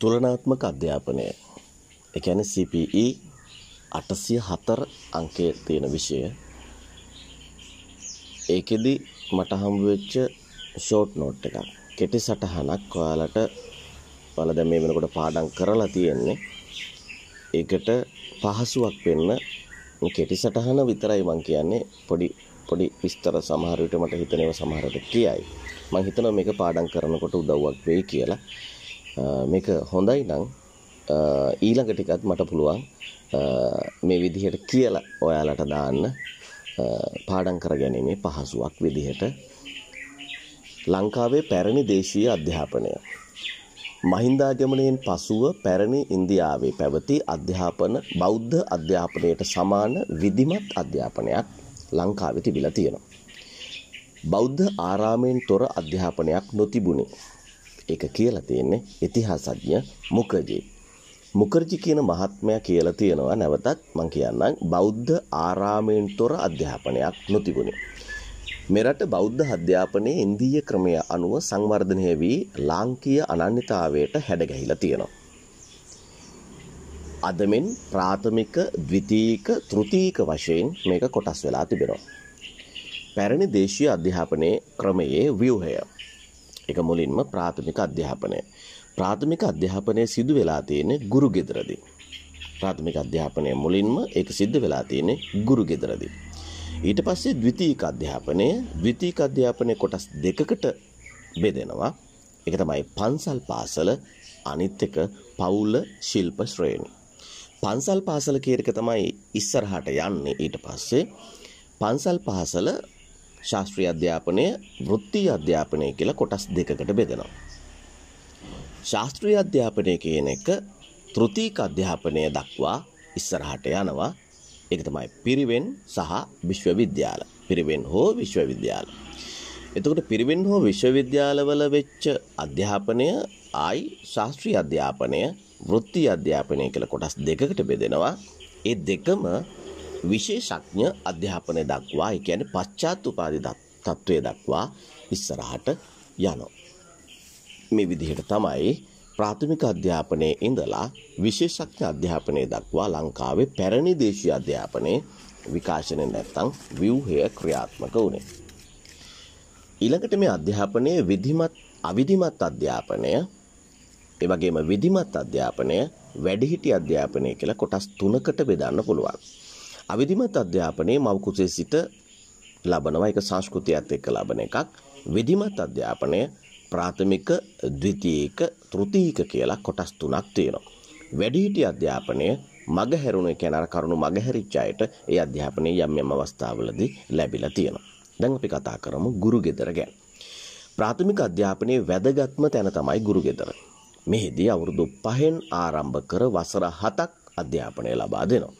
තුළනාත්මක අධ්‍යාපනය එකන CPE අටසිය හතර අංකය තියෙන විෂය ඒකෙදි මට හම්බවෙච්ච ෂෝට් නෝට් එක කෙටි සටහනක් ඔයාලට වල දැ මේ වෙනකොට පාඩන් කරලා තියෙන්නේ ඒකට පහසුවක් වෙන්න කෙටි සටහන විතරයි මං කියන්නේ පොඩි පොඩි විස්තර සමහරවිට මට හිතනව සමහරට කියයි මං හිතන මේක පාඩන් කරනකොට උදව්වක් වෙයි කියලා මේක හොඳයි නම් ඊළඟ ටිකත් මට පුළුවන් මේ විදිහට කියලා ඔයාලට දාන්න පාඩම් කරගැනීමේ පහසුවක් විදිහට ලංකාවේ පැරණි දේශීය අධ්‍යාපනය මහින්දාගමනයෙන් පසුව පැරණි ඉන්දියාවේ පැවති අධ්‍යාපන බෞද්ධ අධ්‍යාපනයට සමාන විධිමත් අධ්‍යාපනයක් ලංකාවේ තිබිලා තියෙනවා. බෞද්ධ ආරාමයෙන් තොර අධ්‍යාපනයක් නොතිබුණේ. ඒක කියලා තියෙන්නේ ඉතිහාසඥ මුකර්ජී. මුකර්ජි කියන මහත්මයා කියලා තියෙනවා නැවතත් මං කියන්නම් බෞද්ධ ආරාමයෙන් තොර අධ්‍යාපනයක් නොතිබුණි. මෙරට බෞද්ධ අධ්‍යාපනයේ ඉන්දීය ක්‍රමය අනුව සංවර්ධනය වී ලාංකීය අනන්‍යතාවයට හැඩගැහිලා තියෙනවා. අද මෙන් ප්‍රාථමික, ද්විතීක, තෘතීක වශයෙන් මේක කොටස් වෙලා තිබෙනවා. පැරණි දේශීය අධ්‍යාපනයේ ක්‍රමයේ ව්‍යුහය ඒක මුලින්ම ප්‍රාථමික අධ්‍යාපනය. ප්‍රාථමික අධ්‍යාපනය සිදු වෙලා තියෙන්නේ ගුරු ගෙදරදී. ප්‍රාථමික අධ්‍යාපනය මුලින්ම ඒක සිද්ධ වෙලා තියෙන්නේ ගුරු ගෙදරදී. ඊට පස්සේ ද්විතීක අධ්‍යාපනය ද්විතීක අධ්‍යාපනය කොටස් දෙකකට බෙදෙනවා. ඒක තමයි පන්සල් පාසල අනිත් එක පවුල ශිල්ප ශ්‍රේණි. පන්සල් පාසල කියන එක තමයි ඉස්සරහට යන්නේ ඊට පස්සේ පන්සල් පාසල ශාස්ත්‍රීය අධ්‍යාපනය වෘත්තිය අධ්‍යාපනය කියලා කොටස් දෙකකට බෙදෙනවා. ශාස්ත්‍රීය අධ්‍යාපනය කියන එක තෘතීක අධ්‍යාපනය දක්වා ඉස්සරහට යනවා. ඒක තමයි පිරිවෙන් සහ විශ්වවිද්‍යාල. පිරිවෙන් හෝ විශ්වවිද්‍යාල. එතකොට පිරිවෙන් හෝ විශ්වවිද්‍යාලවල වෙච්ච අධ්‍යාපනය ආයි ශාස්ත්‍රීය අධ්‍යාපනය වෘත්ති අධ්‍යාපනය කියලා කොටස් දෙකකට බෙදෙනවා. ඒ දෙකම විශේෂඥ අධ්‍යාපනය දක්වා ඒ කියන්නේ පශ්චාත් උපාධි තත්වයේ දක්වා ඉස්සරහට යනවා. මේ විදිහට තමයි ප්‍රාථමික අධ්‍යාපනයේ ඉඳලා විශේෂඥ අධ්‍යාපනය දක්වා ලංකාවේ පැරණි දේශීය අධ්‍යාපනයේ විකාශනය නැත්තම් ව්‍යුහය ක්‍රියාත්මක වුණේ. ඊළඟට මේ අධ්‍යාපනයේ විධිමත් අවිධිමත් අධ්‍යාපනය ඒ වගේම විධිමත් අධ්‍යාපනය වැඩිහිටි අධ්‍යාපනය කියලා කොටස් තුනකට බෙදන්න පුළුවන්. අවිධිමත් අධ්‍යාපනයේ මව කුසේ සිට ලබනවා ඒක සංස්කෘතියත් එක්ක ලබන එකක්. විධිමත් අධ්‍යාපනය ප්‍රාථමික, ද්විතීයික, තෘතීයික කියලා කොටස් තුනක් තියෙනවා. වැඩිහිටි අධ්‍යාපනය මගහැරුණු කියන අර කරුණු මගහැරිච්ච අයට ඒ අධ්‍යාපනයේ යම් යම් අවස්ථාවලදී ලැබිලා තියෙනවා. දැන් අපි කතා කරමු ගුරු ගෙදර ගැන. ප්‍රාථමික අධ්‍යාපනයේ වැදගත්ම තැන තමයි ගුරු ගෙදර. මෙහිදී අවුරුදු 5න් ආරම්භ කර වසර 7ක් අධ්‍යාපනය ලබා දෙනවා.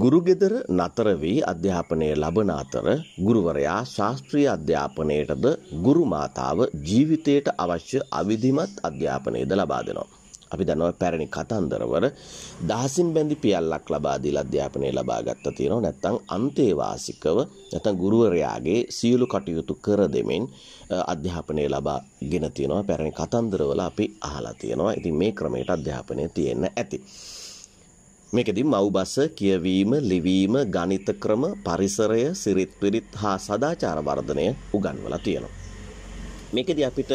ගුරුගෙදර නතර වී අධ්‍යාපනය ලබන අතර ගුරුවරයා ශාස්ත්‍රීය අධ්‍යාපනයටද ගුරු මාතාව ජීවිතයට අවශ්‍ය අවිධිමත් අධ්‍යාපනයද ලබා දෙනවා. අපි දනව පැරණි කතන්දරවර දහසින් බැඳි පියල්ලක් ලබාදී අධ්‍යාපනය ලබාගත්ත තියෙනවා නැත්තං අන්තේවාසිකව නැතන් ගුරුවරයාගේ සියලු කටයුතු කර දෙමෙන් අධ්‍යාපනය ලබා ගෙන තියෙනවා පැරණි කතන්දරවල අපි අහලා තියෙනවා ඉතින් මේ ක්‍රමයට අධ්‍යාපනය තියෙන්න ඇති. මේකෙදී මව් බස කියවීම, ලිවීම, ගණිත ක්‍රම, පරිසරය, සිරිත් විරිත් හා සදාචාර වර්ධනය උගන්වලා තියෙනවා. මේකෙදී අපිට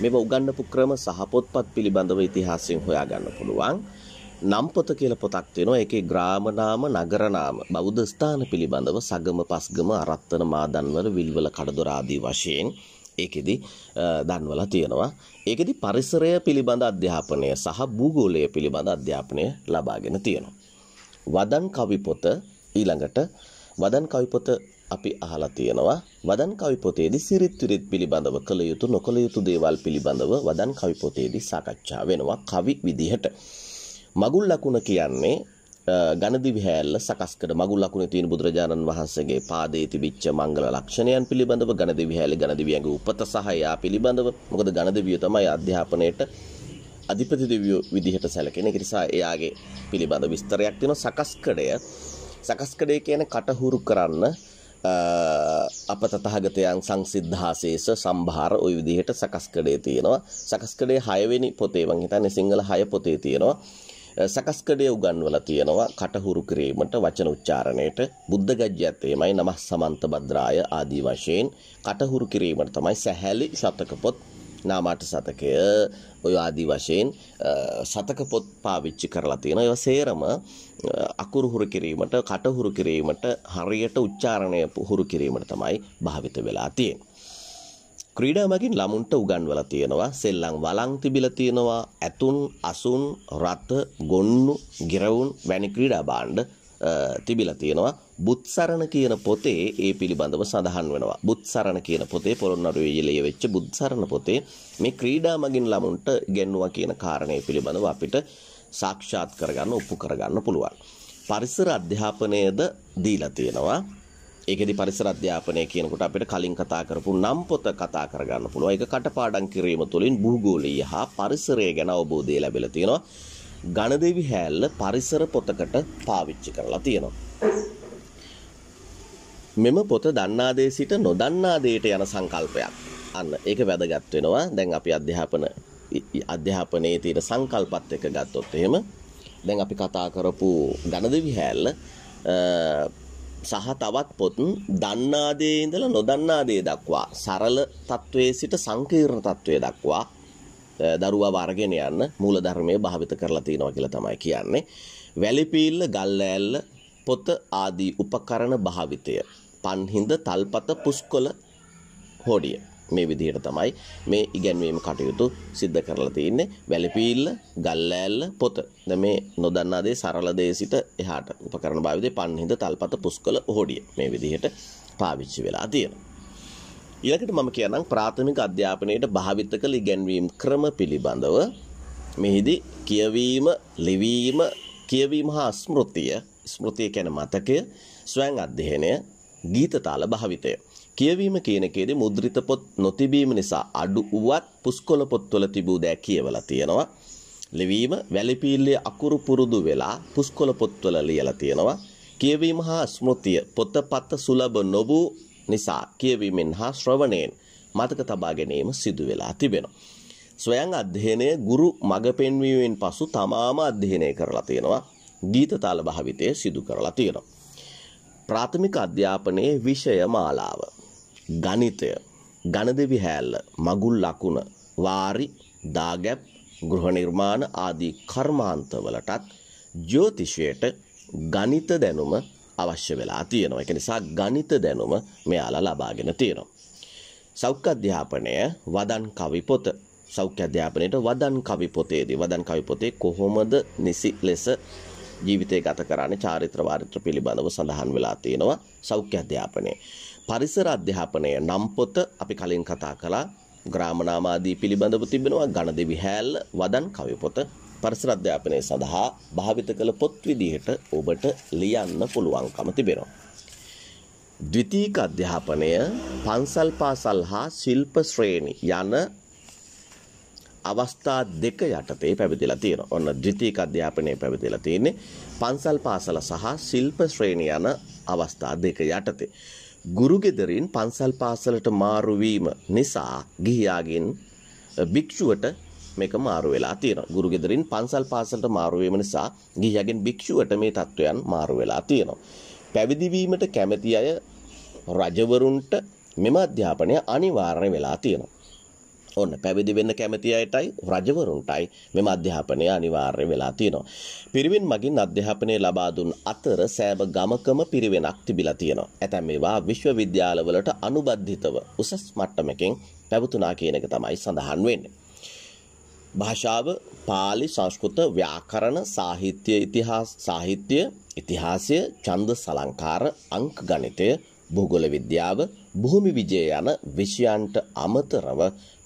මේව උගන්වපු ක්‍රම සහ පොත්පත් පිළිබඳව ඉතිහාසයෙන් හොයා ගන්න පුළුවන්. නම් පොත කියලා පොතක් තියෙනවා. ඒකේ ග්‍රාම නාම, නගර නාම, බෞද්ධ ස්ථාන පිළිබඳව සගම, පස්ගම, අරත්තන, මාදන්වල, විල්වල, කඩදොර ආදී වශයෙන් ඒකෙදි දන්වලා තියෙනවා. ඒකෙදි පරිසරය පිළිබඳ අධ්‍යාපනය සහ භූගෝලය පිළිබඳ අධ්‍යාපනය ලබාගෙන තියෙනවා. වදන් කවි පොත ඊළඟට වදන් කවි පොත අපි අහලා තියෙනවා වදන් කවි පොතේදී සිරිත් විරිත් පිළිබඳව කළ යුතු නොකළ යුතු දේවල් පිළිබඳව වදන් කවි පොතේදී සාකච්ඡා වෙනවා කවි විදිහට. මගුල් ලකුණ කියන්නේ ගණදිවි හැල්ල සකස් කර මගුල් ලකුණේ තියෙන බුදුරජාණන් වහන්සේගේ පාදයේ තිබිච්ච මංගල ලක්ෂණයන් පිළිබඳව ගණදිවි හැල්ල ගණදිවියන්ගේ උපත සහ එයා පිළිබඳව මොකද ගණදිවිය තමයි අධ්‍යාපනයේට අධිපති දෙවියෝ විදිහට සැලකෙන ඒ නිසා එයාගේ පිළිබඳ විස්තරයක් තියෙනවා සකස්කඩය සකස්කඩය කියන්නේ කටහුරු කරන්න අප තතහගතයන් සංසිද්ධාසේෂ සම්භාර ඔය විදිහට සකස්කඩේ තියෙනවා සකස්කඩේ හයවෙනි පොතේ වං හිතන්නේ සිංහල හය පොතේ තියෙනවා සකස් කඩේ උගන්වලා තියෙනවා කටහුරු කිරීමට වචන උච්චාරණයට බුද්ධ ගජ්‍යයත් එමය නමස් සමන්ත භද්‍රාය ආදී වශයෙන් කටහුරු කිරීමට තමයි සැහැලි සතක පොත් නාමාට සතකය ඔය ආදී වශයෙන් සතක පොත් පාවිච්චි කරලා තියෙන ඒවා සේරම අකුරු හුරු කිරීමට කටහුරු කිරීමට හරියට උච්චාරණය හුරු කිරීමට තමයි භාවිත වෙලා තියෙන්නේ ක්‍රීඩා මගින් ළමුන්ට උගන්වලා තියෙනවා සෙල්ලම් වලං තිබිලා තියෙනවා ඇතුන් අසුන් රත ගොන්නු ගිරවුන් වැනි ක්‍රීඩා භාණ්ඩ තිබිලා තියෙනවා බුත්සරණ කියන පොතේ ඒ පිළිබඳව සඳහන් වෙනවා බුත්සරණ කියන පොතේ පොළොන්නරුවේ ලියවෙච්ච බුත්සරණ පොතේ මේ ක්‍රීඩා මගින් ළමුන්ට ඉගෙනුවා කියන කාරණය පිළිබඳව අපිට සාක්ෂාත් කරගන්න උපු කරගන්න පුළුවන් පරිසර අධ්‍යාපනයේද දීලා තියෙනවා ඒකෙදි පරිසර අධ්‍යාපනය කියනකොට අපිට කලින් කතා කරපු නම් පොත කතා කරගන්න පුළුවන්. ඒක කටපාඩම් කිරීම තුළින් භූගෝලීය හා පරිසරය ගැන අවබෝධය ලැබිලා තියෙනවා. ගණදෙවි හැල්ල පරිසර පොතකට පාවිච්චි කරලා තියෙනවා. මෙම පොත දන්නා දේ සිට නොදන්නා දේට යන සංකල්පයක්. අන්න ඒක වැදගත් වෙනවා. දැන් අපි අධ්‍යාපන අධ්‍යාපනයේ තියෙන සංකල්පත් එක්ක ගත්තොත් එහෙම දැන් අපි කතා කරපු ගණදෙවි හැල්ල සහ තවත් පොත් දන්නා දේ ඉඳලා නොදන්නා දේ දක්වා සරල තත්වයේ සිට සංකීර්ණ තත්වයේ දක්වා දරුවා වර්ගෙන යන මූලධර්මයේ භාවිත කරලා තියෙනවා කියලා තමයි කියන්නේ. වැලිපීල්ල, ගල් ඇල්ල, පොත ආදී උපකරණ භාවිතය. පන්හිඳ, තල්පත, පුස්කොළ, හොඩිය. මේ විදිහට තමයි මේ ඉගැන්වීම කටයුතු සිද්ධ කරලා තින්නේ වැලිපිල්ල ගල්ලෑල්ල පොත ද මේ නොදන්නා දේ සරල දේ සිට එහාට උපකරණ භාවිතේ පන්හිඳ තල්පත පුස්කොළ ඔහොඩිය මේ විදිහට පාවිච්චි වෙලා තියෙනවා ඊළඟට මම කියනනම් ප්‍රාථමික අධ්‍යාපනයේට භාවිත කළ ඉගැන්වීම් ක්‍රම පිළිබඳව මෙහිදී කියවීම ලිවීම කියවීම හා ස්මෘතිය ස්මෘතිය කියන්නේ මතකය ස්වයං අධ්‍යයනය ගීත තාල භාවිතය කියවීම කියන එකේදී මුද්‍රිත පොත් නොතිබීම නිසා අඩු වුවත් පුස්කොළ පොත්වල තිබූ දෑ කියවලා තියෙනවා. ලිවීම වැලිපිල්ලේ අකුරු පුරුදු වෙලා පුස්කොළ පොත්වල ලියලා තියෙනවා. කියවීම හා ස්මෘතිය පොතපත සුලබ නොවූ නිසා කියවීමෙන් හා ශ්‍රවණයෙන් මතක තබා ගැනීම සිදු වෙලා තිබෙනවා. ස්වයං අධ්‍යයනය ගුරු මඟ පෙන්වීමෙන් පසු තමාම අධ්‍යයනය කරලා තියෙනවා. ගීත තාල භාවිතය සිදු කරලා තියෙනවා. ප්‍රාථමික අධ්‍යාපනයේ විෂය මාලාව ගණිතය ගණදෙවි හෑල්ල මගුල් ලකුණ වාරි දාගැප් ගෘහ නිර්මාණ ආදී කර්මාන්තවලටත් ජ්‍යෝතිෂයට ගණිත දැනුම අවශ්‍ය වෙලා තියෙනවා. ඒක නිසා ගණිත දැනුම මෙයාලා ලබාගෙන තියෙනවා. සෞඛ්‍ය අධ්‍යාපනය වදන් කවි පොත සෞඛ්‍ය අධ්‍යාපනයට වදන් කවි පොතේදී වදන් කවි පොතේ කොහොමද නිසි ලෙස ජීවිතය ගත කරන්නේ චාරිත්‍ර වාරිත්‍ර පිළිබඳව සඳහන් වෙලා තියෙනවා සෞඛ්‍ය අධ්‍යාපනයේ. පරිසර අධ්‍යාපනය නම් පොත අපි කලින් කතා කළා ග්‍රාමනාමාදී පිළිබඳව තිබෙනවා ගණදෙවි හැල් වදන් කවි පොත පරිසර අධ්‍යාපනය සඳහා භාවිත කළ පොත් විදිහට ඔබට ලියන්න පුළුවන්කම තිබෙනවා. ද්විතීක අධ්‍යාපනය පන්සල් පාසල් හා ශිල්ප ශ්‍රේණි යන අවස්ථා දෙක යටතේ පැවිදිලා තියෙනවා. ඔන්න ද්විතීක අධ්‍යාපනයේ පැවිදිලා තියෙන්නේ පන්සල් පාසල සහ ශිල්ප ශ්‍රේණි යන අවස්ථා දෙක යටතේ. ගුරුගෙදරින් පන්සල් පාසලට මාරු වීම නිසා ගිහියාගෙන් භික්ෂුවට මේක මාරු වෙලා තියෙනවා. ගුරුගෙදරින් පන්සල් පාසලට මාරු වීම නිසා ගිහියාගෙන් භික්ෂුවට මේ தত্ত্বයන් මාරු වෙලා තියෙනවා. පැවිදි වීමට කැමැති අය රජවරුන්ට මෙම අධ්‍යාපනය අනිවාර්ය වෙලා තියෙනවා. ඔන්න පැවිදි වෙන්න කැමති අයටයි රජවරුන්ටයි මෙම අධ්‍යාපනය අනිවාර්ය වෙලා තියෙනවා. පිරිවෙන් මගින් අධ්‍යාපනය ලබා දුන් අතර සෑම ගමකම පිරිවෙනක් තිබිලා තියෙනවා. ඇතැම් ඒවා විශ්වවිද්‍යාලවලට අනුබද්ධිතව උසස් මට්ටමකින් පැවතුනා කියන එක තමයි සඳහන් වෙන්නේ. භාෂාව, පාලි, සංස්කෘත, ව්‍යාකරණ, සාහිත්‍ය, ඉතිහාස, සාහිත්‍ය, ඉතිහාසය, ඡන්ද සලංකාර, අංක ගණිතය, භූගෝල විද්‍යාව, භූමි විජය යන විෂයන්ට අමතරව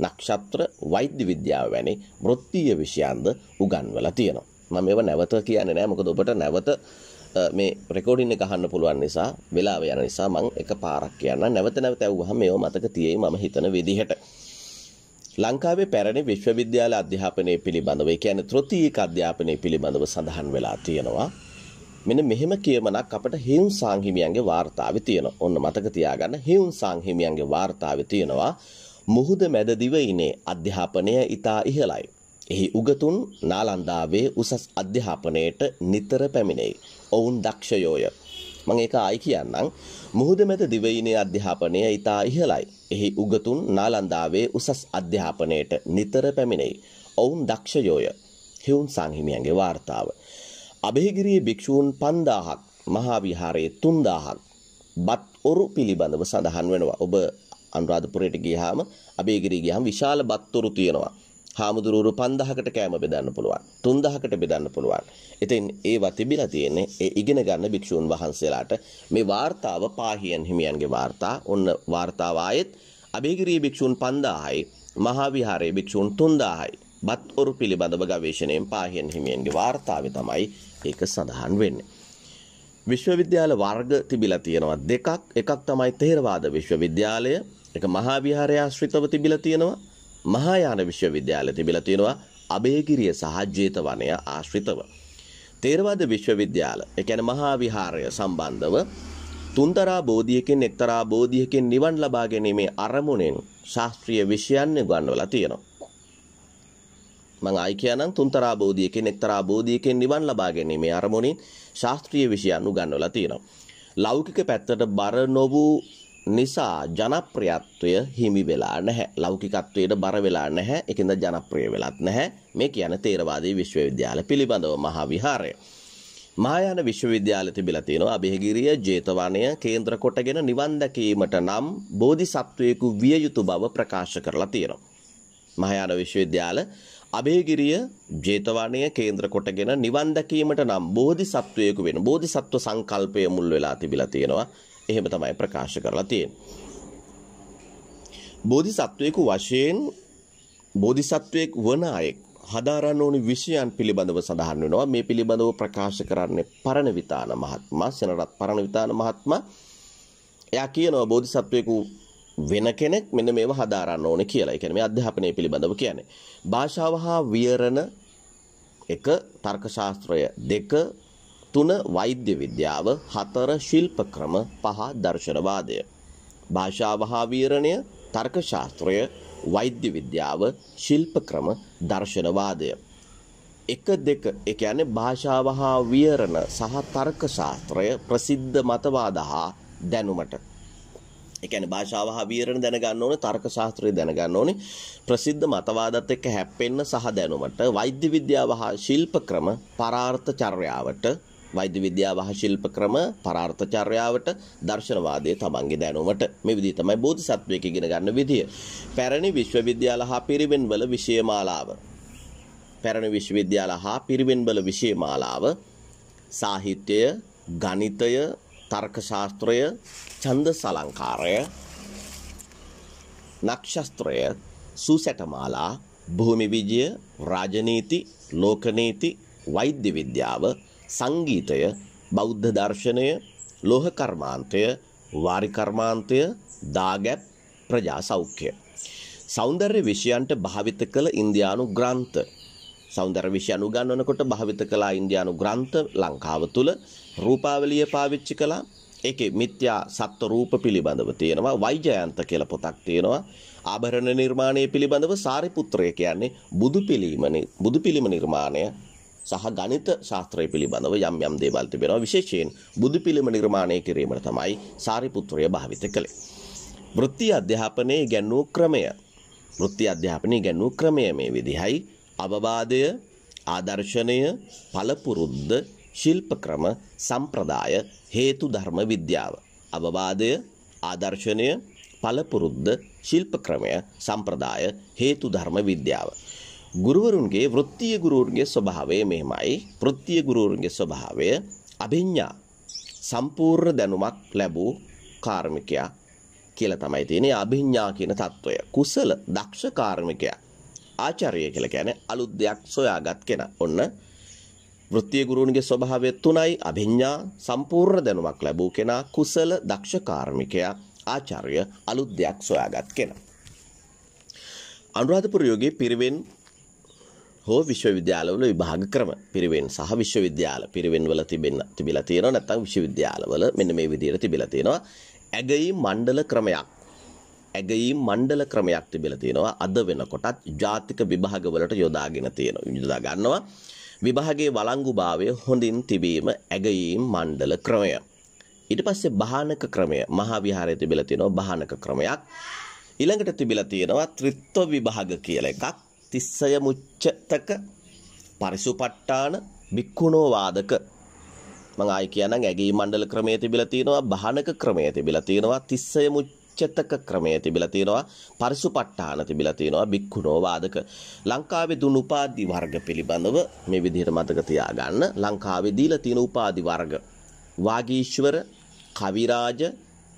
නක්ෂත්‍ර වෛද්‍ය විද්‍යාව වැනි වෘත්තීය විෂයන්ද උගන්වලා තියෙනවා. මම මේව නැවත කියන්නේ නැහැ මොකද ඔබට නැවත මේ රෙකෝඩින් එක අහන්න පුළුවන් නිසා වෙලාව යන නිසා මම එක පාරක් කියන්න නැවත නැවත ඇහුවහම මේව මතක තියෙයි මම හිතන විදිහට. ලංකාවේ පැරණි විශ්වවිද්‍යාල අධ්‍යාපනය පිළිබඳව ඒ කියන්නේ තෘතීයික අධ්‍යාපනය පිළිබඳව සඳහන් වෙලා තියෙනවා. මෙන්න මෙහෙම කියමනක් අපට හිම් සංහිමියන්ගේ වාර්තාවේ තියෙනවා. ඔන්න මතක තියාගන්න හිම් සංහිමියන්ගේ වාර්තාවේ තියෙනවා මුහුද මැද දිවයිනේ අධ්‍යාපනය ඊතා ඉහළයි. එහි උගතුන් නාලන්දාවේ උසස් අධ්‍යාපනයට නිතර පැමිණෙයි. ඔවුන් දක්ෂයෝය. මම ඒක ආයි කියන්නම්. මුහුද මැද දිවයිනේ අධ්‍යාපනය ඊතා ඉහළයි. එහි උගතුන් නාලන්දාවේ උසස් අධ්‍යාපනයට නිතර පැමිණෙයි. ඔවුන් දක්ෂයෝය. හිවුන් සංහිමියන්ගේ වාර්තාව. අභයගිරියේ භික්ෂූන් 5000ක් මහා විහාරයේ 3000ක් බත් ඔරු පිළිබඳව සඳහන් වෙනවා. ඔබ අනුරාධපුරයට ගියහම අභයගිරිය ගියහම විශාල බත් ඔරු තියෙනවා. හාමුදුරුවරු 5000කට කෑම බෙදන්න පුළුවන්. 3000කට බෙදන්න පුළුවන්. ඉතින් ඒවා තිබිලා තියෙන්නේ ඒ ඉගෙන ගන්න භික්ෂූන් වහන්සේලාට මේ වார்த்தාව පාහියන් හිමියන්ගේ වார்த்தා. ඔන්න වார்த்தාව ආයෙත් අභයගිරිය භික්ෂූන් 5000යි මහා විහාරයේ භික්ෂූන් 3000යි බත් ඔරු පිළිබඳව ගවේෂණයෙන් පාහියන් හිමියන්ගේ වාර්තාව තමයි ඒක සඳහන් වෙන්නේ. විශ්වවිද්‍යාල වර්ග තිබිලා තියෙනවා දෙකක් එකක් තමයි තේරවාද විශ්වවිද්‍යාලය එක මහා විහාරය ආශ්‍රිතව තිබිලා තියෙනවා මහායාන විශ්වවිද්‍යාලය තිබිලා තියෙනවා අබේගිරිය සහ ජේතවනය ආශ්‍රිතව තේරවාද විශ්වවිද්‍යාල ඒ කියන්නේ මහා විහාරය සම්බන්ධව තුන්තරා බෝධියකින් එක්තරා බෝධියකින් නිවන් ලබා ගැනීමේ අරමුණෙන් ශාස්ත්‍රීය විෂයන් ගන්වලා තියෙනවා මං ආයි කියනනම් තුන්තරා බෝධියකින් එක්තරා බෝධියකින් නිවන් ලබා ගැනීමේ අරමුණින් ශාස්ත්‍රීය විෂයන් උගන්වලා තියෙනවා. ලෞකික පැත්තට බර නොවූ නිසා ජනප්‍රියත්වය හිමි වෙලා නැහැ. ලෞකිකත්වයට බර වෙලා නැහැ. ඒකෙන්ද ජනප්‍රිය වෙලත් නැහැ. මේ කියන තේරවාදී විශ්වවිද්‍යාල පිළිබඳව මහා විහාරය. මහායාන විශ්වවිද්‍යාල තිබිලා තියෙනවා අභිහිගිරිය ජේතවනය කේන්ද්‍ර කොටගෙන නිවන් දැකීමට නම් බෝධිසත්වයෙකු විය යුතු බව ප්‍රකාශ කරලා තියෙනවා. මහායාන විශ්වවිද්‍යාල අභේගිරිය ජේතවනය කේන්ද්‍ර කොටගෙන නිවන් දැකීමට නම් බෝධිසත්වයෙකු වෙන බෝධිසත්ව සංකල්පය මුල් වෙලා තිබිලා තියෙනවා. එහෙම තමයි ප්‍රකාශ කරලා තියෙන්නේ. බෝධිසත්වයෙකු වශයෙන් බෝධිසත්වයෙක් වන අයෙක් හදාරන්න ඕනි විෂයන් පිළිබඳව සඳහන් වෙනවා. මේ පිළිබඳව ප්‍රකාශ කරන්නේ පරණවිතාන මහත්මයා, සෙනරත් පරණවිතාන මහත්මයා. එයා කියනවා බෝධිසත්වයෙකු වෙන කෙනෙක් මෙන්න මේව හදාරන්න ඕනේ කියලා. ඒ කියන්නේ මේ අධ්‍යාපනය පිළිබඳව කියන්නේ. භාෂාව හා විවරණ එක තර්ක ශාස්ත්‍රය දෙක තුන වෛද්‍ය විද්‍යාව හතර ශිල්ප ක්‍රම පහ දර්ශනවාදය භාෂාව හා විවරණය තර්ක ශාස්ත්‍රය වෛද්‍ය විද්‍යාව ශිල්ප ක්‍රම දර්ශනවාදය එක දෙක ඒ කියන්නේ භාෂාව හා විවරණ සහ තර්ක ශාස්ත්‍රය ප්‍රසිද්ධ මතවාද හා දැනුමට එකන භාෂාව හාවීරණ දැනගන්න ඕනේ තර්ක ශාස්ත්‍රය දැනගන්න ඕනේ ප්‍රසිද්ධ මතවාදත් එක්ක හැප්පෙන්න සහ දැනුමට වෛද්‍ය විද්‍යාව හා ශිල්ප ක්‍රම පරාර්ථ චර්යාවට වෛද්‍ය විද්‍යාව හා ශිල්ප ක්‍රම පරාර්ථ චර්යාවට දර්ශනවාදයේ තමන්ගේ දැනුමට මේ විදිහ තමයි බෝධිසත්වයක ඉගෙන ගන්න විදිය. පැරණි විශ්වවිද්‍යාල හා පිරිවෙන්වල විෂයමාලාව. පැරණි විශ්වවිද්‍යාල හා පිරිවෙන්වල විෂයමාලාව සාහිත්‍යය, ගණිතය, තර්ක ශාස්ත්‍රය ඡන්ද සලංකාරය නක්ෂත්‍රය සූසැටමාලා භූමි විජය රාජනීති ලෝකනීති වෛද්‍ය විද්‍යාව සංගීතය බෞද්ධ දර්ශනය ලෝහ කර්මාන්තය වාරි කර්මාන්තය දාගැප් ප්‍රජා සෞඛ්‍ය సౌందర్య විෂයන්ට භාවිත කළ ඉන්දියානු ග්‍රන්ථ සෞන්දර්ය විෂය අනුගන්වනකොට භාවිත කළා ඉන්දියානු ග්‍රන්ථ ලංකාව තුල රූපාවලිය පාවිච්චි කළා ඒකේ මිත්‍යා සත්ව රූප පිළිබඳව තියෙනවා වෛජයන්ත කියලා පොතක් තියෙනවා ආභරණ නිර්මාණය පිළිබඳව සාරිපුත්‍රය කියන්නේ බුදු පිළිමනේ බුදු පිළිම නිර්මාණය සහ ගණිත ශාස්ත්‍රය පිළිබඳව යම් යම් දේවල් තිබෙනවා විශේෂයෙන් බුදු පිළිම නිර්මාණය කිරීමට තමයි සාරිපුත්‍රය භාවිත කළේ වෘත්ති අධ්‍යාපනයේ ගැන්වූ ක්‍රමය වෘත්ති අධ්‍යාපනයේ ගැන්වූ ක්‍රමය මේ විදිහයි අවවාදය ආදර්ශනය පළපුරුද්ද ශිල්ප ක්‍රම සම්ප්‍රදාය හේතු ධර්ම විද්‍යාව. අවවාදය ආදර්ශනය පළපුරුද්ද ශිල්ප ක්‍රමය සම්ප්‍රදාය හේතු ධර්ම විද්‍යාව. ගුරුවරුන්ගේ වෘත්තීය ගුරුවරුන්ගේ ස්වභාවය මෙහෙමයි. වෘත්තීය ගුරුවරුන්ගේ ස්වභාවය අභිඥා සම්පූර්ණ දැනුමක් ලැබූ කාර්මිකයා කියලා තමයි තියෙන්නේ අභිඥා කියන తত্ত্বය. කුසල දක්ෂ කාර්මිකයා ආචාර්ය කියලා කියන්නේ අලුත් දෙයක් සොයාගත් කෙනා. ඔන්න වෘත්තීය ගුරුන්ගේ ස්වභාවය තුනයි අභිඥා සම්පූර්ණ දැනුමක් ලැබූ කෙනා කුසල දක්ෂ කාර්මිකයා ආචාර්ය අලුත් දෙයක් සොයාගත් කෙනා. අනුරාධපුර යෝගයේ පිරිවෙන් හෝ විශ්වවිද්‍යාලවල විභාග ක්‍රම පිරිවෙන් සහ විශ්වවිද්‍යාල පිරිවෙන් වල තිබෙන තිබිලා තියෙනවා නැත්නම් විශ්වවිද්‍යාලවල මෙන්න මේ විදිහට තිබිලා තියෙනවා ඇගයි මණ්ඩල ක්‍රමයක් ඇගයි මණ්ඩල ක්‍රමයක් තිබිලා තියෙනවා අද වෙනකොටත් ජාතික විභාගවලට යොදාගෙන තියෙනවා යොදා ගන්නවා විභාගයේ වළංගුභාවය හොඳින් තිබීම ඇගයීම් මණ්ඩල ක්‍රමය. ඊට පස්සේ බහානක ක්‍රමය මහා විහාරයේ තිබිලා තියෙනවා බහානක ක්‍රමයක්. ඊළඟට තිබිලා තියෙනවා ත්‍රිත්ව විභාග කියලා එකක්. තිස්සය මුච්චතක පරිසුපට්ටාන බික්කුණෝ වාදක මං ආයි කියනනම් ඇගී මණ්ඩල ක්‍රමයේ තිබිලා තියෙනවා බහනක ක්‍රමයේ තිබිලා තියෙනවා තිස්සය මුච්ච පරිච්ඡතක ක්‍රමය තිබිලා තියෙනවා පරිසුපට්ඨාන තිබිලා තියෙනවා බික්ඛුනෝ වාදක ලංකාවේ දුන් උපාධි වර්ග පිළිබඳව මේ විදිහට මතක තියාගන්න ලංකාවේ දීලා තියෙන උපාධි වර්ග වාගීශ්වර කවිරාජ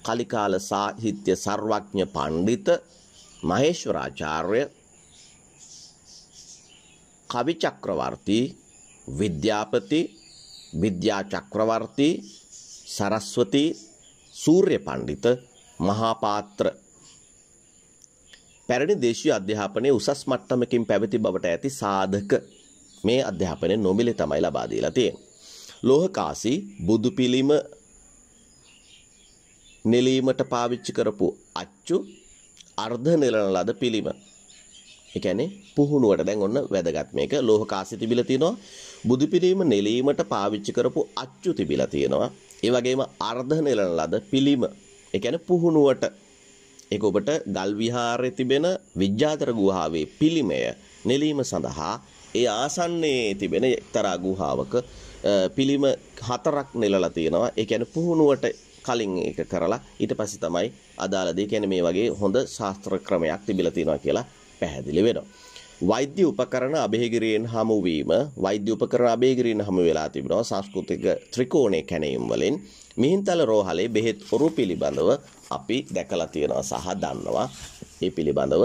කලිකාල සාහිත්‍ය සර්වඥ පණ්ඩිත මහේශ්වරාචාර්ය කවි චක්‍රවර්ති විද්‍යාපති විද්‍යා චක්‍රවර්ති සරස්වති සූර්ය පණ්ඩිත මහා පාත්‍ර පැරණි දේශීය අධ්‍යාපනයේ උසස් මට්ටමකින් පැවති බවට ඇති සාධක මේ අධ්‍යාපනයේ නොමිලේ තමයි ලබා දීලා තියෙන්නේ. ලෝහකාසි බුදු පිළිම නෙලීමට පාවිච්චි කරපු අච්චු අර්ධ නෙලන ලද පිළිම. ඒ කියන්නේ පුහුණුවට දැන් ඔන්න වැදගත් මේක ලෝහකාසි තිබිලා තියෙනවා. බුදු පිළිම නෙලීමට පාවිච්චි කරපු අච්චු තිබිලා තියෙනවා. ඒ වගේම අර්ධ නෙලන ලද පිළිම ඒ කියන්නේ පුහුණුවට ඒක ඔබට ගල් විහාරයේ තිබෙන විජ්ජාතර ගුහාවේ පිළිමය නෙලීම සඳහා ඒ ආසන්නයේ තිබෙන එක්තරා ගුහාවක පිළිම හතරක් නෙලලා තියෙනවා. ඒ කියන්නේ පුහුණුවට කලින් ඒක කරලා ඊට පස්සේ තමයි අදාළ දේ කියන්නේ මේ වගේ හොඳ ශාස්ත්‍ර ක්‍රමයක් තිබිලා තියෙනවා කියලා පැහැදිලි වෙනවා. වෛද්‍ය උපකරණ අභිහිගිරියෙන් හමුවීම වෛද්‍ය උපකරණ අභිහිගිරියෙන් හමු වෙලා තිබෙනවා සංස්කෘතික ත්‍රිකෝණය කැණීම් වලින් මිහින්තල රෝහලේ බෙහෙත් ඔරු පිළිබඳව අපි දැකලා තියෙනවා සහ දන්නවා ඒ පිළිබඳව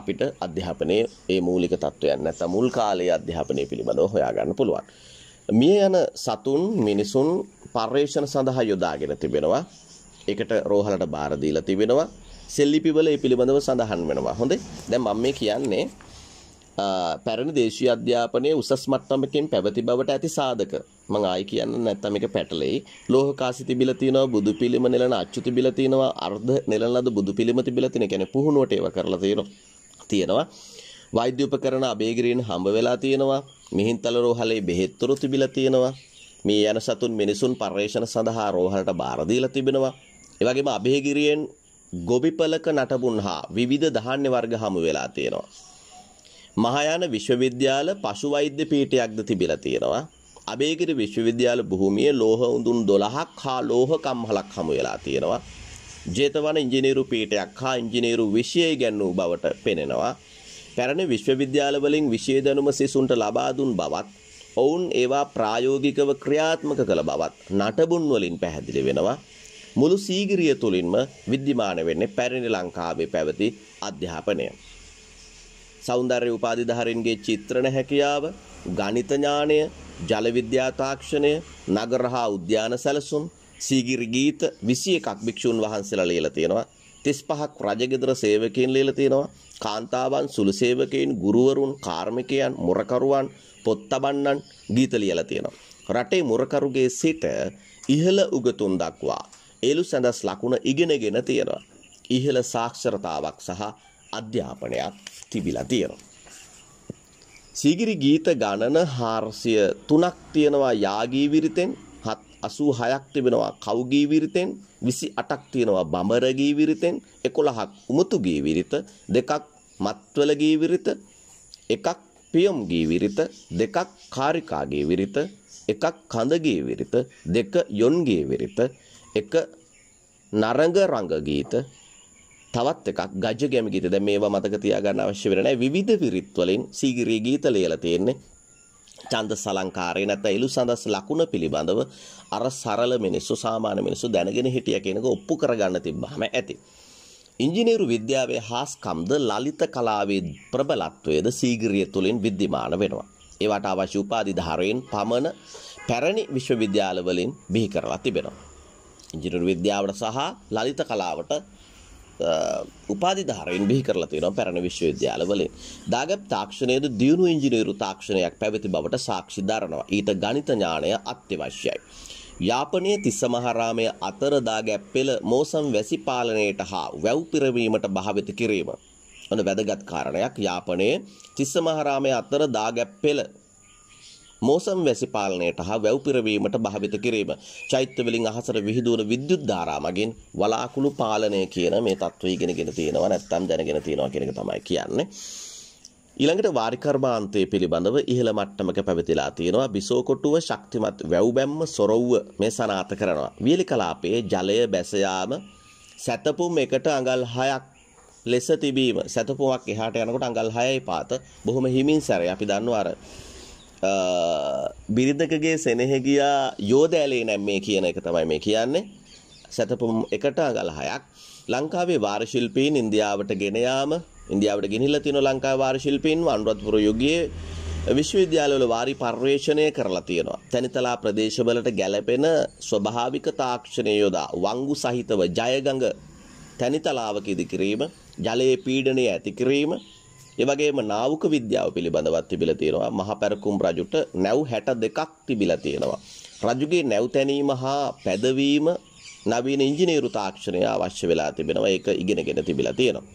අපිට අධ්‍යාපනයේ ඒ මූලික තත්ත්වයන් නැත්නම් මුල් කාලයේ අධ්‍යාපනය පිළිබඳව හොයාගන්න පුළුවන්. මිය යන සතුන් මිනිසුන් පර්යේෂණ සඳහා යොදාගෙන තිබෙනවා. ඒකට රෝහලට බාර දීලා තිබෙනවා. සෙල්ලිපිවල ඒ පිළිබඳව සඳහන් වෙනවා. හොඳේ. දැන් මම මේ කියන්නේ පැරණි දේශීය අධ්‍යාපනයේ උසස් මට්ටමකින් පැවති බවට ඇති සාධක. මම ආයි කියන්න නැත්තම් මේක පැටලෙයි. ලෝහකාසි තිබිලා තියෙනවා, බුදු පිළිම නෙලන අච්චු තිබිලා තියෙනවා, අර්ධ නෙලන ලද බුදු පිළිම තිබිලා තියෙන. කියන්නේ පුහුණුවට ඒව කරලා තියෙනවා. තියෙනවා. වෛද්‍ය උපකරණ අබේගිරින් හම්බ වෙලා තියෙනවා. මිහින්තල රෝහලේ බෙහෙත්තුරු තිබිලා තියෙනවා. මේ යන සතුන් මිනිසුන් පර්යේෂණ සඳහා රෝහලට බාර දීලා තිබෙනවා. ඒ වගේම අබේගිරියෙන් ගොබිපලක නටබුන් හා විවිධ දහාන්‍ය වර්ග හමු වෙලා තියෙනවා. මහායාන විශ්වවිද්‍යාල පශු වෛද්‍ය පීඨයක්ද තිබිලා තියෙනවා. අබේගිරි විශ්වවිද්‍යාල භූමියේ ලෝහ උඳුන් 12ක් හා ලෝහ කම්හලක් හමු වෙලා තියෙනවා. ජේතවන ඉංජිනේරු පීඨයක් හා ඉංජිනේරු විෂයය ගැන්වූ බවට පෙනෙනවා. පැරණි විශ්වවිද්‍යාලවලින් විෂය දැනුම සිසුන්ට ලබා දුන් බවත් ඔවුන් ඒවා ප්‍රායෝගිකව ක්‍රියාත්මක කළ බවත් නටබුන් වලින් පැහැදිලි වෙනවා. මුළු සීගිරිය තුළින්ම විද්‍යමාන වෙන්නේ පැරණි ලංකාවේ පැවති අධ්‍යාපනය. සෞන්දර්ය උපාධිධාරීන්ගේ චිත්‍රණ හැකියාව, ගණිත ඥානය, ජල විද්‍යා තාක්ෂණය, නගර හා උද්‍යාන සැලසුම්, සීගිරි ගීත 21ක් භික්ෂුන් වහන්සේලා ලියලා තියෙනවා. 35ක් රජගෙදර සේවකයන් ලියලා තියෙනවා. කාන්තාවන්, සුළු සේවකයන්, ගුරුවරුන්, කාර්මිකයන්, මුරකරුවන්, පොත් තබන්නන් ගීත ලියලා තියෙනවා. රටේ මුරකරුගේ සිට ඉහළ උගතුන් දක්වා එලු සැඳස් ලකුණ ඉගෙනගෙන තියෙනවා. ඉහළ සාක්ෂරතාවක් සහ අධ්‍යාපනයක් තිබිලා තියෙනවා. සීගිරි ගීත ගණන හාර්සිය තුනක් තියෙනවා යාගී විරිතෙන් හත් අසූ හයක් තිබෙනවා කවුගී විරිතෙන් විසි අටක් තියෙනවා බමරගී විරිතෙන් එකොළහක් උමතුගී විරිත දෙකක් මත්වලගී විරිත එකක් පියම්ගී විරිත දෙකක් කාරිකාගේ විරිත එකක් කඳගේ විරිත දෙක යොන්ගේ විරිත එක නරඟ රංග ගීත තවත් එකක් ගජ ගැමි ගීත. දැන් මේවා මතක තියාගන්න අවශ්‍ය වෙන්නේ නැහැ. විවිධ පිරිත් වලින් සීගිරි ගීත ලියලා තියෙන්නේ. ඡන්ද සලංකාරේ නැත්නම් එළු සඳස් ලකුණ පිළිබඳව අර සරල මිනිස්සු සාමාන්‍ය මිනිස්සු දැනගෙන හිටිය කෙනෙක් ඔප්පු කරගන්න තිබ්බහම ඇති. ඉංජිනේරු විද්‍යාවේ හාස්කම්ද ලලිත කලාවේ ප්‍රබලත්වයේද සීගිරිය තුලින් විද්‍යමාන වෙනවා. ඒවට අවශ්‍ය උපාධි ධාරයෙන් පමණ පැරණි විශ්වවිද්‍යාල වලින් බිහි කරලා තිබෙනවා. ඉංජිනරු විද්‍යාවට සහ ලලිත කලාවට උපාධිධාරයෙන් බිහි කරලා තියෙනවා පැරණ විශ්වවිද්‍යාලවලින්. දාගැබ් තාක්ෂණයේද දියුණු ඉංජිනේරු තාක්ෂණයක් පැවති බවට සාක්ෂි දරනවා. ඊට ගණිත ඥාණය අත්‍යවශ්‍යයි. යාපනයේ තිස්සමහාරාමය අතර දාගැබ් පෙළ මෝසම් වැසි පාලනයට හා වැව් පිරවීමට භාවිත කිරීම. ඔන්න වැදගත් කාරණයක් යාපනයේ තිස්සමහාරාමය අතර දාගැබ් පෙළ මෝසම් වැසි පාලනයට හා වැව් පිරවීමට භාවිත කිරීම. චෛත්‍ය වලින් අහසට විහිදුවන විද්‍යුත් ධාරා මගින් වලාකුළු පාලනය කියන මේ තත්ත්වය ඉගෙනගෙන තියෙනවා නැත්නම් දැනගෙන තියෙනවා කියන එක තමයි කියන්නේ. ඊළඟට වාරිකර්මාන්තය පිළිබඳව ඉහළ මට්ටමක පැවතිලා තියෙනවා බිසෝකොටුව ශක්තිමත් වැව්බැම්ම සොරව්ව මේ සනාත කරනවා. වියලි කලාපයේ ජලය බැසයාම සැතපුම් එකට අඟල් හයක් ලෙස තිබීම සැතපුමක් එහාට යනකොට අඟල් හයයි පාත බොහොම හිමින් සැරේ අපි දන්නවා අර බිරිඳකගේ සෙනෙහගියා යෝධෑලේ නැම්මේ කියන එක තමයි මේ කියන්නේ. සැතපුම් එකට ගල හයක්. ලංකාවේ වාර්ශිල්පීන් ඉන්දියාවට ගෙන යාම ඉන්දියාවට ගෙනිහිල්ලා තියෙන ලංකාවේ වාර්ශිල්පීන් අනුරාධපුර යුගයේ විශ්වවිද්‍යාලවල වාරි පර්යේෂණය කරලා තියෙනවා. තනිතලා ප්‍රදේශවලට ගැලපෙන ස්වභාවික තාක්ෂණය යොදා වංගු සහිතව ජයගඟ තනිතලාවක ඉදි කිරීම, ජලයේ පීඩනය ඇති කිරීම, ඒ වගේම නාවික විද්‍යාව පිළිබඳවත් තිබිලා තියෙනවා මහ පැරකුම් රජුට නැව් 62ක් තිබිලා තියෙනවා. රජුගේ නැව් තැනීම හා පැදවීම නවීන ඉංජිනේරු තාක්ෂණය අවශ්‍ය වෙලා තිබෙනවා. ඒක ඉගෙනගෙන තිබිලා තියෙනවා.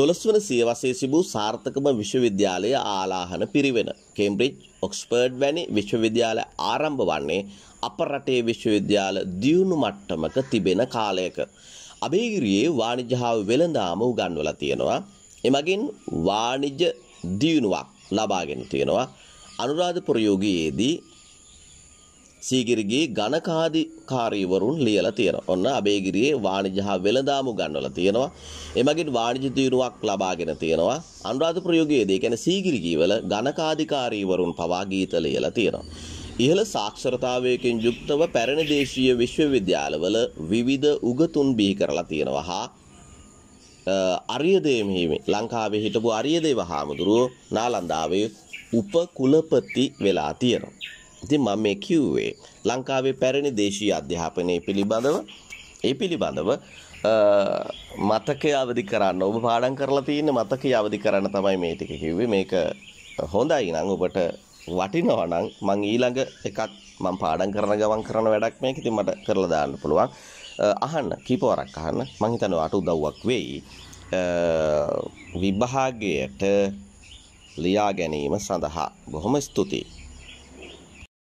12 වන සියවසේ සිබූ සාර්ථකම විශ්වවිද්‍යාලය ආලාහන පිරිවෙන කේම්බ්‍රිජ් ඔක්ස්ෆර්ඩ් වැනි විශ්වවිද්‍යාල ආරම්භ වන්නේ අප රටේ විශ්වවිද්‍යාල දියුණු මට්ටමක තිබෙන කාලයක. අභේගිරියේ වාණිජ්‍ය හා වෙළඳාම උගන්වලා තියෙනවා. එමගින් වාණිජ්‍ය දියුණුවක් ලබාගෙන තියෙනවා. අනුරාධපුර යුගයේදී සීගිරිගේ ඝනකාධිකාරීවරුන් ලියලා තියෙනවා. ඔන්න අබේගිරියේ වාණිජ්‍ය හා වෙළඳාමු ගන්වලා තියෙනවා. එමගින් වාණිජ්‍ය දියුණුවක් ලබාගෙන තියෙනවා. අනුරාධපුර යුගයේදී කියන්නේ සීගිරිගීවල ඝනකාධිකාරීවරුන් පවා ගීත ලියලා තියෙනවා. ඉහළ සාක්ෂරතාවයකින් යුක්තව පැරණි දේශීය විශ්වවිද්‍යාලවල විවිධ උගතුන් බිහි කරලා තියෙනවා හා අරියදේ මෙහිම ලංකාවේ හිටපු අරියදේව හාමුදුරුව නාලන්දාවේ උපකුලපති වෙලා තියෙනවා. ඉතින් මම මේ කිව්වේ ලංකාවේ පැරණි දේශීය අධ්‍යාපනය පිළිබඳව ඒ පිළිබඳව මතකය අවදි කරන්න ඔබ පාඩම් කරලා තියෙන මතකය අවදි කරන්න තමයි මේ ටික කිව්වේ මේක හොඳයි නම් ඔබට වටිනවා නම් මං ඊළඟ එකක් මං පාඩම් කරන ගමන් කරන වැඩක් මේක ඉතින් මට කරලා දාන්න පුළුවන් අහන්න කීපවරක් අහන්න මං හිතනවා අට උදව්වක් වෙයි. විභාගයට ලියා ගැනීම සඳහා බොහොම ස්තුතියි.